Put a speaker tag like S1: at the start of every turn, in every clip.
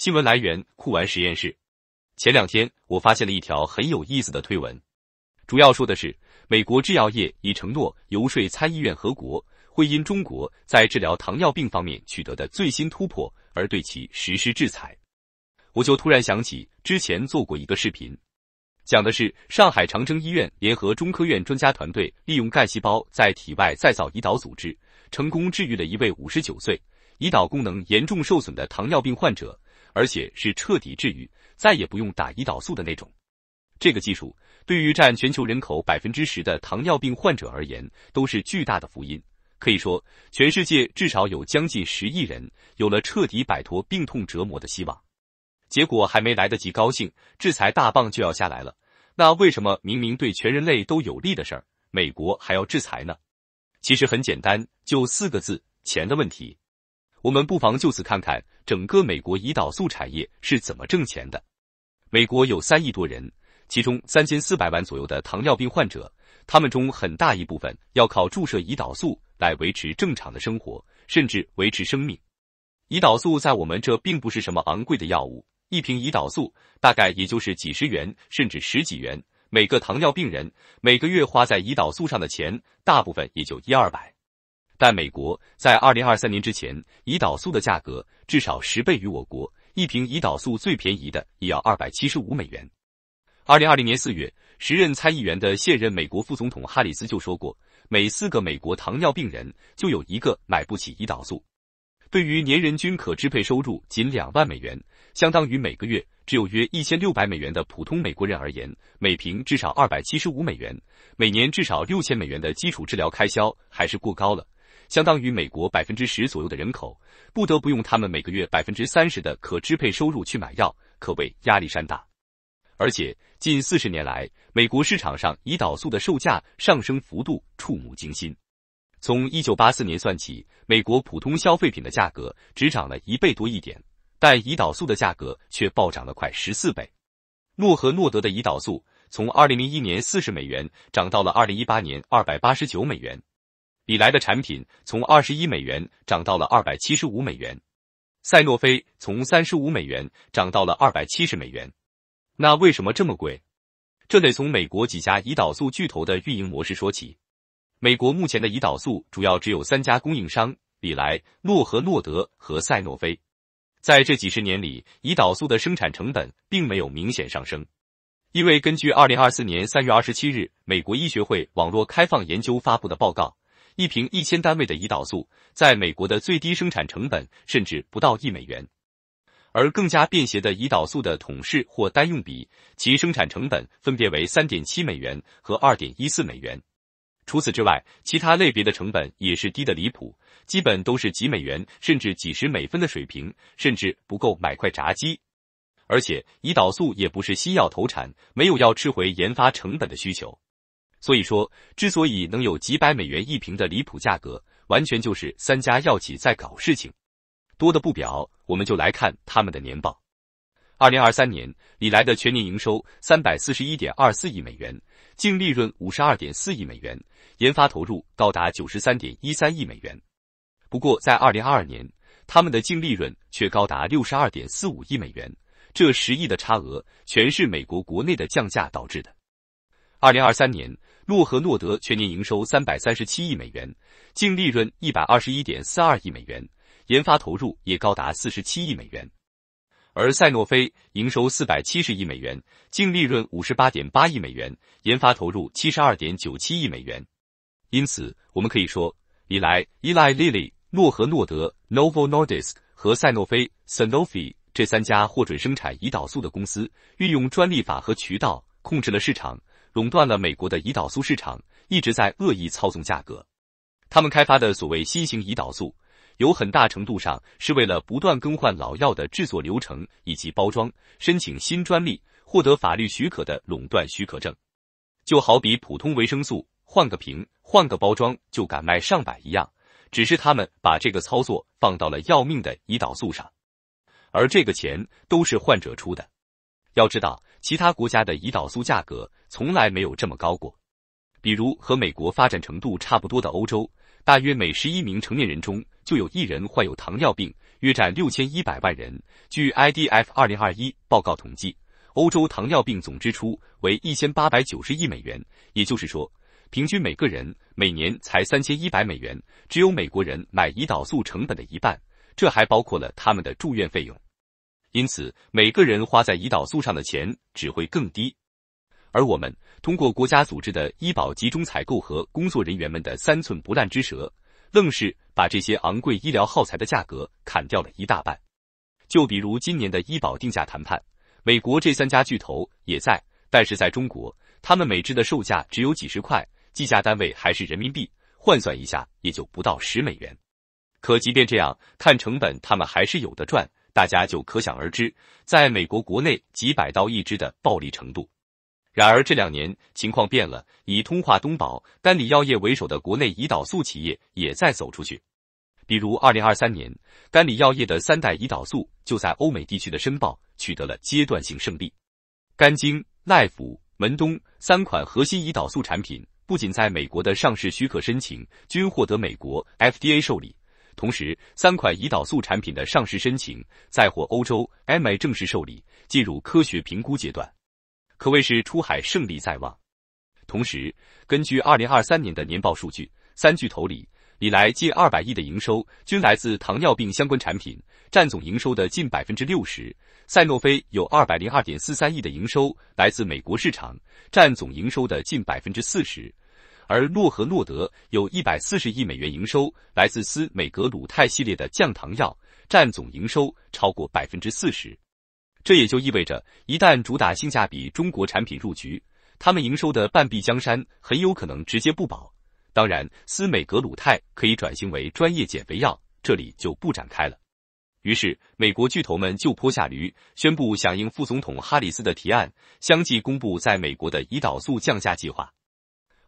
S1: 新闻来源：酷玩实验室。前两天，我发现了一条很有意思的推文，主要说的是美国制药业已承诺游说参议院和国会，因中国在治疗糖尿病方面取得的最新突破而对其实施制裁。我就突然想起之前做过一个视频，讲的是上海长征医院联合中科院专家团队，利用干细胞在体外再造胰岛组织，成功治愈了一位五十九岁、胰岛功能严重受损的糖尿病患者。而且是彻底治愈，再也不用打胰岛素的那种。这个技术对于占全球人口百分之十的糖尿病患者而言都是巨大的福音。可以说，全世界至少有将近十亿人有了彻底摆脱病痛折磨的希望。结果还没来得及高兴，制裁大棒就要下来了。那为什么明明对全人类都有利的事儿，美国还要制裁呢？其实很简单，就四个字：钱的问题。我们不妨就此看看。整个美国胰岛素产业是怎么挣钱的？美国有三亿多人，其中三千四百万左右的糖尿病患者，他们中很大一部分要靠注射胰岛素来维持正常的生活，甚至维持生命。胰岛素在我们这并不是什么昂贵的药物，一瓶胰岛素大概也就是几十元，甚至十几元。每个糖尿病人每个月花在胰岛素上的钱，大部分也就一二百。但美国在二零二三年之前，胰岛素的价格至少十倍于我国。一瓶胰岛素最便宜的也要二百七十五美元。二零二零年四月，时任参议员的现任美国副总统哈里斯就说过：“每四个美国糖尿病人就有一个买不起胰岛素。”对于年人均可支配收入仅两万美元，相当于每个月只有约一千六百美元的普通美国人而言，每瓶至少二百七十五美元，每年至少六千美元的基础治疗开销还是过高了。相当于美国百分之十左右的人口，不得不用他们每个月百分之三十的可支配收入去买药，可谓压力山大。而且近四十年来，美国市场上胰岛素的售价上升幅度触目惊心。从一九八四年算起，美国普通消费品的价格只涨了一倍多一点，但胰岛素的价格却暴涨了快十四倍。诺和诺德的胰岛素从二零零一年四十美元涨到了二零一八年二百八十九美元。李来的产品从二十一美元涨到了二百七十五美元，赛诺菲从三十五美元涨到了二百七十美元。那为什么这么贵？这得从美国几家胰岛素巨头的运营模式说起。美国目前的胰岛素主要只有三家供应商：李来、诺和诺德和赛诺菲。在这几十年里，胰岛素的生产成本并没有明显上升，因为根据二零二四年三月二十七日美国医学会网络开放研究发布的报告。一瓶一千单位的胰岛素，在美国的最低生产成本甚至不到一美元，而更加便携的胰岛素的桶式或单用笔，其生产成本分别为三点七美元和二点一四美元。除此之外，其他类别的成本也是低得离谱，基本都是几美元甚至几十美分的水平，甚至不够买块炸鸡。而且，胰岛素也不是新药投产，没有要吃回研发成本的需求。所以说，之所以能有几百美元一瓶的离谱价格，完全就是三家药企在搞事情，多的不表，我们就来看他们的年报。二零二三年，李来的全年营收三百四十一点二四亿美元，净利润五十二点四亿美元，研发投入高达九十三点一三亿美元。不过，在二零二二年，他们的净利润却高达六十二点四五亿美元，这十亿的差额全是美国国内的降价导致的。二零二三年。洛和诺德全年营收三百三十七亿美元，净利润一百二十一点四二亿美元，研发投入也高达四十七亿美元。而赛诺菲营收四百七十亿美元，净利润五十八点八亿美元，研发投入七十二点九七亿美元。因此，我们可以说，以来，Eli Lilly、诺和诺德 （Novo Nordisk） 和赛诺菲 （Sanofi） 这三家获准生产胰岛素的公司，运用专利法和渠道控制了市场。垄断了美国的胰岛素市场，一直在恶意操纵价格。他们开发的所谓新型胰岛素，有很大程度上是为了不断更换老药的制作流程以及包装，申请新专利，获得法律许可的垄断许可证。就好比普通维生素换个瓶、换个包装就敢卖上百一样，只是他们把这个操作放到了要命的胰岛素上，而这个钱都是患者出的。要知道。其他国家的胰岛素价格从来没有这么高过。比如和美国发展程度差不多的欧洲，大约每十一名成年人中就有一人患有糖尿病，约占六千一百万人。据 IDF 二零二一报告统计，欧洲糖尿病总支出为一千八百九十亿美元，也就是说，平均每个人每年才三千一百美元，只有美国人买胰岛素成本的一半。这还包括了他们的住院费用。因此，每个人花在胰岛素上的钱只会更低。而我们通过国家组织的医保集中采购和工作人员们的三寸不烂之舌，愣是把这些昂贵医疗耗材的价格砍掉了一大半。就比如今年的医保定价谈判，美国这三家巨头也在，但是在中国，他们每支的售价只有几十块，计价单位还是人民币，换算一下也就不到十美元。可即便这样，看成本，他们还是有的赚。大家就可想而知，在美国国内几百刀一支的暴利程度。然而这两年情况变了，以通化东宝、甘李药业为首的国内胰岛素企业也在走出去。比如，二零二三年，甘李药业的三代胰岛素就在欧美地区的申报取得了阶段性胜利。甘精、赖脯、门冬三款核心胰岛素产品，不仅在美国的上市许可申请均获得美国 FDA 受理。同时，三款胰岛素产品的上市申请在获欧洲 m a 正式受理，进入科学评估阶段，可谓是出海胜利在望。同时，根据二零二三年的年报数据，三巨头里以来近二百亿的营收均来自糖尿病相关产品，占总营收的近百分之六十。赛诺菲有二百零二点四三亿的营收来自美国市场，占总营收的近百分之四十。而洛和诺德有一百四十亿美元营收，来自司美格鲁肽系列的降糖药，占总营收超过百分之四十。这也就意味着，一旦主打性价比中国产品入局，他们营收的半壁江山很有可能直接不保。当然，司美格鲁肽可以转型为专业减肥药，这里就不展开了。于是，美国巨头们就坡下驴，宣布响应副总统哈里斯的提案，相继公布在美国的胰岛素降价计划。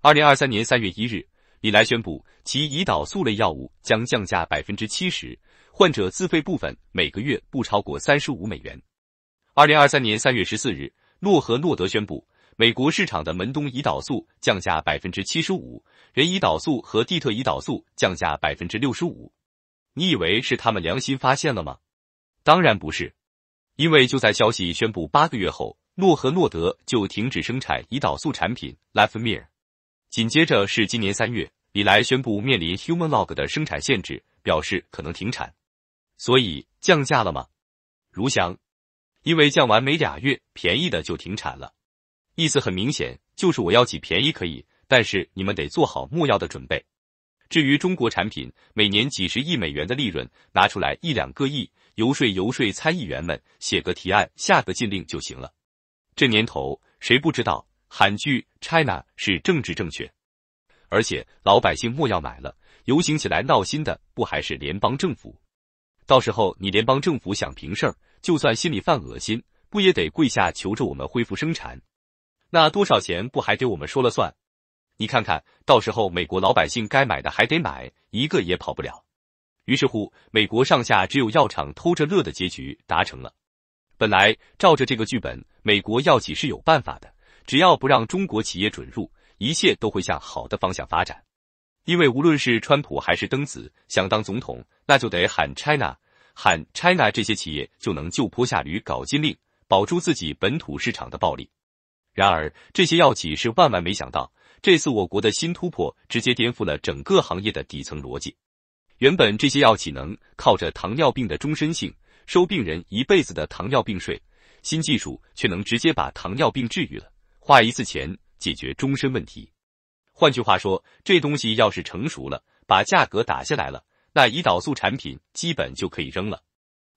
S1: 二零二三年三月一日，李来宣布其胰岛素类药物将降价百分之七十，患者自费部分每个月不超过三十五美元。二零二三年三月十四日，诺和诺德宣布美国市场的门冬胰岛素降价百分之七十五，人胰岛素和地特胰岛素降价百分之六十五。你以为是他们良心发现了吗？当然不是，因为就在消息宣布八个月后，诺和诺德就停止生产胰岛素产品拉夫米尔。紧接着是今年三月，李来宣布面临 Human Log 的生产限制，表示可能停产。所以降价了吗？如翔，因为降完没俩月，便宜的就停产了。意思很明显，就是我要起便宜可以，但是你们得做好莫药的准备。至于中国产品，每年几十亿美元的利润，拿出来一两个亿，游说游说参议员们，写个提案，下个禁令就行了。这年头谁不知道？喊句 China》是政治正确，而且老百姓莫要买了。游行起来闹心的不还是联邦政府？到时候你联邦政府想平事儿，就算心里犯恶心，不也得跪下求着我们恢复生产？那多少钱不还得我们说了算？你看看，到时候美国老百姓该买的还得买，一个也跑不了。于是乎，美国上下只有药厂偷着乐的结局达成了。本来照着这个剧本，美国药企是有办法的。只要不让中国企业准入，一切都会向好的方向发展。因为无论是川普还是登子想当总统，那就得喊 China，喊 China，这些企业就能就坡下驴搞禁令，保住自己本土市场的暴利。然而，这些药企是万万没想到，这次我国的新突破直接颠覆了整个行业的底层逻辑。原本这些药企能靠着糖尿病的终身性收病人一辈子的糖尿病税，新技术却能直接把糖尿病治愈了。花一次钱解决终身问题，换句话说，这东西要是成熟了，把价格打下来了，那胰岛素产品基本就可以扔了。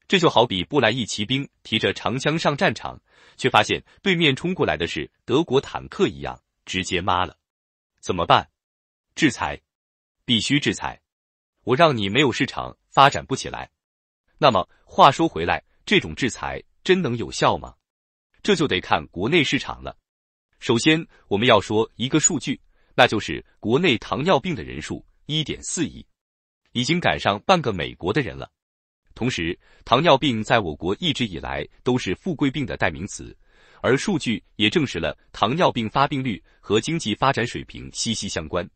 S1: 这就好比布莱裔骑兵提着长枪上战场，却发现对面冲过来的是德国坦克一样，直接妈了！怎么办？制裁，必须制裁！我让你没有市场，发展不起来。那么话说回来，这种制裁真能有效吗？这就得看国内市场了。首先，我们要说一个数据，那就是国内糖尿病的人数一点四亿，已经赶上半个美国的人了。同时，糖尿病在我国一直以来都是富贵病的代名词，而数据也证实了糖尿病发病率和经济发展水平息息相关。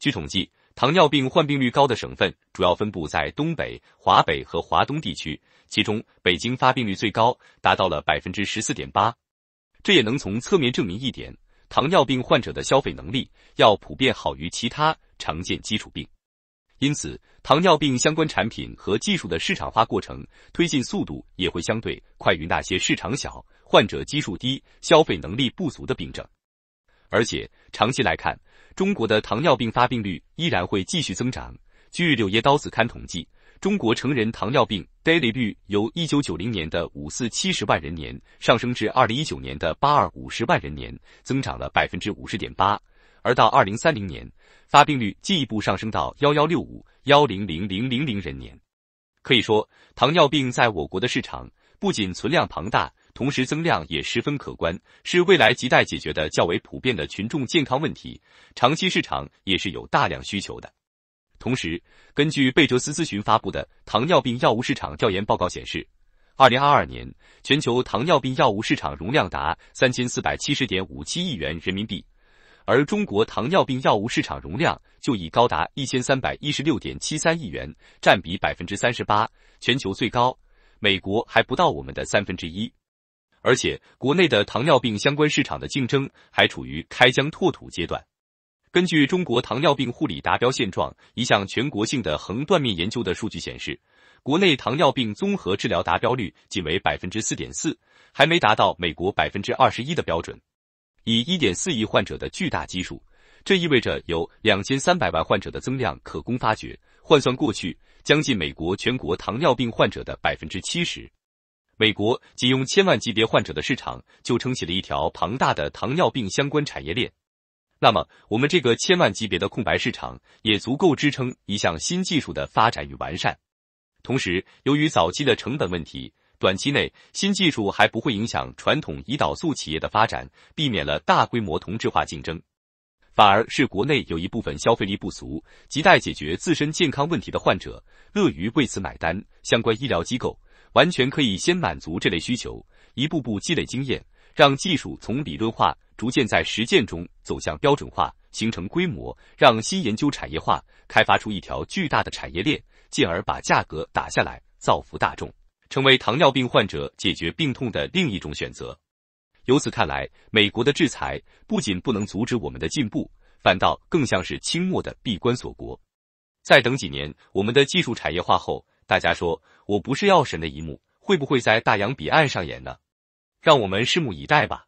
S1: 据统计，糖尿病患病率高的省份主要分布在东北、华北和华东地区，其中北京发病率最高，达到了百分之十四点八。这也能从侧面证明一点，糖尿病患者的消费能力要普遍好于其他常见基础病，因此糖尿病相关产品和技术的市场化过程推进速度也会相对快于那些市场小、患者基数低、消费能力不足的病症。而且长期来看，中国的糖尿病发病率依然会继续增长。据《柳叶刀》子刊统计。中国成人糖尿病 DALY i 率由一九九零年的五四七十万人年上升至二零一九年的八二五十万人年，增长了百分之五十点八。而到二零三零年，发病率进一步上升到幺幺六五幺零零零零零人年。可以说，糖尿病在我国的市场不仅存量庞大，同时增量也十分可观，是未来亟待解决的较为普遍的群众健康问题，长期市场也是有大量需求的。同时，根据贝哲斯咨询发布的糖尿病药物市场调研报告显示，二零二二年全球糖尿病药物市场容量达三千四百七十点五七亿元人民币，而中国糖尿病药物市场容量就已高达一千三百一十六点七三亿元，占比百分之三十八，全球最高。美国还不到我们的三分之一，而且国内的糖尿病相关市场的竞争还处于开疆拓土阶段。根据中国糖尿病护理达标现状一项全国性的横断面研究的数据显示，国内糖尿病综合治疗达标率仅为百分之四点四，还没达到美国百分之二十一的标准。以一点四亿患者的巨大基数，这意味着有两千三百万患者的增量可供发掘。换算过去，将近美国全国糖尿病患者的百分之七十。美国仅用千万级别患者的市场，就撑起了一条庞大的糖尿病相关产业链。那么，我们这个千万级别的空白市场也足够支撑一项新技术的发展与完善。同时，由于早期的成本问题，短期内新技术还不会影响传统胰岛素企业的发展，避免了大规模同质化竞争。反而是国内有一部分消费力不足、亟待解决自身健康问题的患者，乐于为此买单。相关医疗机构完全可以先满足这类需求，一步步积累经验，让技术从理论化。逐渐在实践中走向标准化，形成规模，让新研究产业化，开发出一条巨大的产业链，进而把价格打下来，造福大众，成为糖尿病患者解决病痛的另一种选择。由此看来，美国的制裁不仅不能阻止我们的进步，反倒更像是清末的闭关锁国。再等几年，我们的技术产业化后，大家说我不是药神的一幕会不会在大洋彼岸上演呢？让我们拭目以待吧。